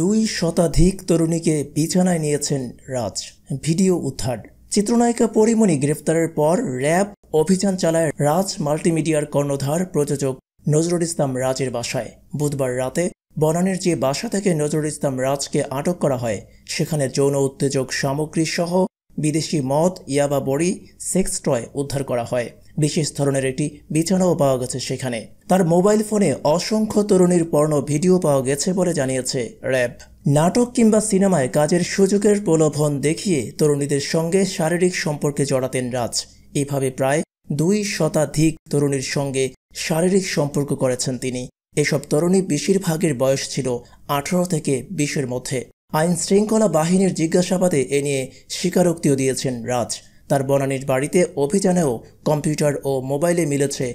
দুই শতাধিক তরুণীকে বিছানায় নিয়েছেন রাজ ভিডিও উদ্ধার চিত্রনায়িকা পরিমণি গ্রেফতারের পর র্যাব অভিযান চালায় রাজ মাল্টিমিডিয়ার কর্ণধার প্রযোজক নজরুল ইসলাম রাজের বাসায় বুধবার রাতে বনানের যে বাসা থেকে নজরুল ইসলাম রাজকে আটক করা হয় সেখানে যৌন উত্তেজক সামগ্রী সহ বিদেশি মদ ইয়াবা বড়ি সেক্স টয় উদ্ধার করা হয় বিশেষ ধরনের একটি বিছানাও পাওয়া গেছে সেখানে তার মোবাইল ফোনে অসংখ্য তরুণীর পর্ণ ভিডিও পাওয়া গেছে বলে জানিয়েছে র্যাব নাটক কিংবা সিনেমায় কাজের সুযোগের প্রলোভন দেখিয়ে তরুণীদের সঙ্গে শারীরিক সম্পর্কে জড়াতেন রাজ এভাবে প্রায় দুই শতাধিক তরুণীর সঙ্গে শারীরিক সম্পর্ক করেছেন তিনি এসব তরুণী বেশিরভাগের বয়স ছিল আঠারো থেকে বিশের মধ্যে আইন শৃঙ্খলা বাহিনীর জিজ্ঞাসাবাদে এ নিয়ে স্বীকারোক্তিও দিয়েছেন রাজ তার বনানীর বাড়িতে অভিযানেও কম্পিউটার ও মোবাইলে মিলেছে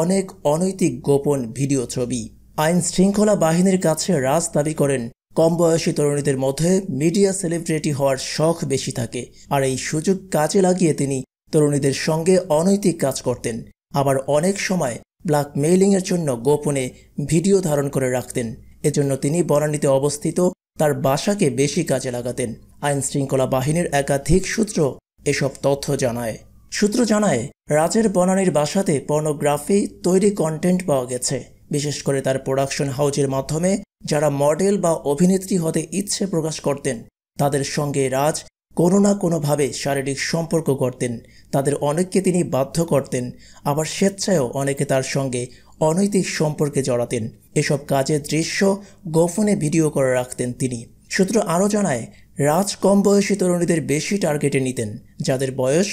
অনেক অনৈতিক গোপন ভিডিও ছবি আইন শৃঙ্খলা বাহিনীর কাছে রাজ দাবি করেন কম বয়সী তরুণীদের মধ্যে মিডিয়া সেলিব্রিটি হওয়ার শখ বেশি থাকে আর এই সুযোগ কাজে লাগিয়ে তিনি তরুণীদের সঙ্গে অনৈতিক কাজ করতেন আবার অনেক সময় ব্ল্যাকমেইলিংয়ের জন্য গোপনে ভিডিও ধারণ করে রাখতেন এজন্য তিনি বনানীতে অবস্থিত তার বাসাকে বেশি কাজে লাগাতেন আইন শৃঙ্খলা বাহিনীর একাধিক সূত্র এসব তথ্য জানায় সূত্র জানায় রাজের বনানীর বাসাতে পর্নোগ্রাফি তৈরি কন্টেন্ট পাওয়া গেছে বিশেষ করে তার প্রোডাকশন হাউজের মাধ্যমে যারা মডেল বা অভিনেত্রী হতে ইচ্ছে প্রকাশ করতেন তাদের সঙ্গে রাজ কোনো না কোনোভাবে শারীরিক সম্পর্ক করতেন তাদের অনেককে তিনি বাধ্য করতেন আবার স্বেচ্ছায়ও অনেকে তার সঙ্গে অনৈতিক সম্পর্কে জড়াতেন এসব কাজের দৃশ্য গোপনে ভিডিও করে রাখতেন তিনি সূত্র আরও জানায় রাজ কম বয়সী তরুণীদের বেশি টার্গেটে নিতেন যাদের বয়স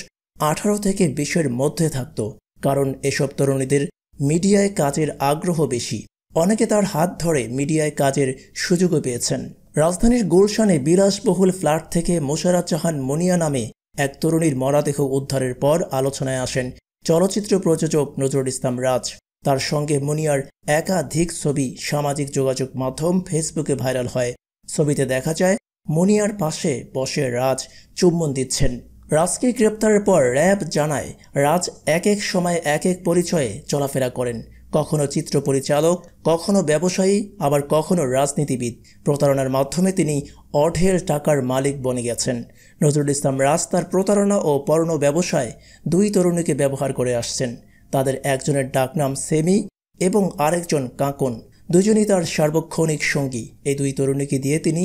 আঠারো থেকে বিশের মধ্যে থাকত কারণ এসব তরুণীদের মিডিয়ায় কাজের আগ্রহ বেশি অনেকে তার হাত ধরে মিডিয়ায় কাজের সুযোগও পেয়েছেন রাজধানীর গুলশানে বিলাসবহুল ফ্ল্যাট থেকে মোশারা জাহান মনিয়া নামে এক তরুণীর মরাদেহ উদ্ধারের পর আলোচনায় আসেন চলচ্চিত্র প্রযোজক নজরুল ইসলাম রাজ তার সঙ্গে মুনিয়ার একাধিক ছবি সামাজিক যোগাযোগ মাধ্যম ফেসবুকে ভাইরাল হয় ছবিতে দেখা যায় মনিয়ার পাশে বসে রাজ চুম্বন দিচ্ছেন রাজকে গ্রেপ্তারের পর র্যাব জানায় রাজ এক এক সময় এক এক পরিচয়ে চলাফেরা করেন কখনো চিত্র পরিচালক কখনো ব্যবসায়ী আবার কখনো রাজনীতিবিদ প্রতারণার মাধ্যমে তিনি অঢেল টাকার মালিক বনে গেছেন নজরুল ইসলাম রাজ তার প্রতারণা ও পর্ণ ব্যবসায় দুই তরুণীকে ব্যবহার করে আসছেন তাদের একজনের ডাকনাম সেমি এবং আরেকজন কাঁকন দুজনই তার সার্বক্ষণিক সঙ্গী এই দুই তরুণীকে দিয়ে তিনি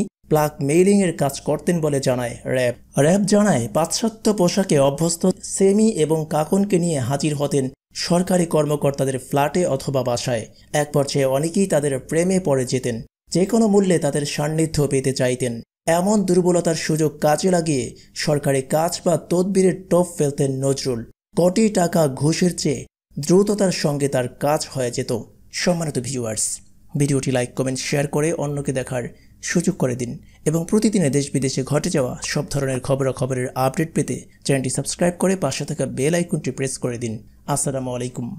এর কাজ করতেন বলে জানায় র্যাব র্যাব জানায় পাশ্চাত্য পোশাকে অভ্যস্ত সেমি এবং কাকনকে নিয়ে হাজির হতেন সরকারি কর্মকর্তাদের ফ্ল্যাটে অথবা বাসায় এক পর্যায়ে অনেকেই তাদের প্রেমে পড়ে যেতেন যে কোনো মূল্যে তাদের সান্নিধ্য পেতে চাইতেন এমন দুর্বলতার সুযোগ কাজে লাগিয়ে সরকারি কাজ বা তদবিরের টপ ফেলতেন নজরুল কোটি টাকা ঘুষের চেয়ে দ্রুততার সঙ্গে তার কাজ হয়ে যেত সম্মানিত ভিউয়ার্স ভিডিওটি লাইক কমেন্ট শেয়ার করে অন্যকে দেখার সুযোগ করে দিন এবং প্রতিদিনে দেশ বিদেশে ঘটে যাওয়া সব ধরনের খবরাখবরের আপডেট পেতে চ্যানেলটি সাবস্ক্রাইব করে পাশে থাকা বেল আইকনটি প্রেস করে দিন আসসালামু আলাইকুম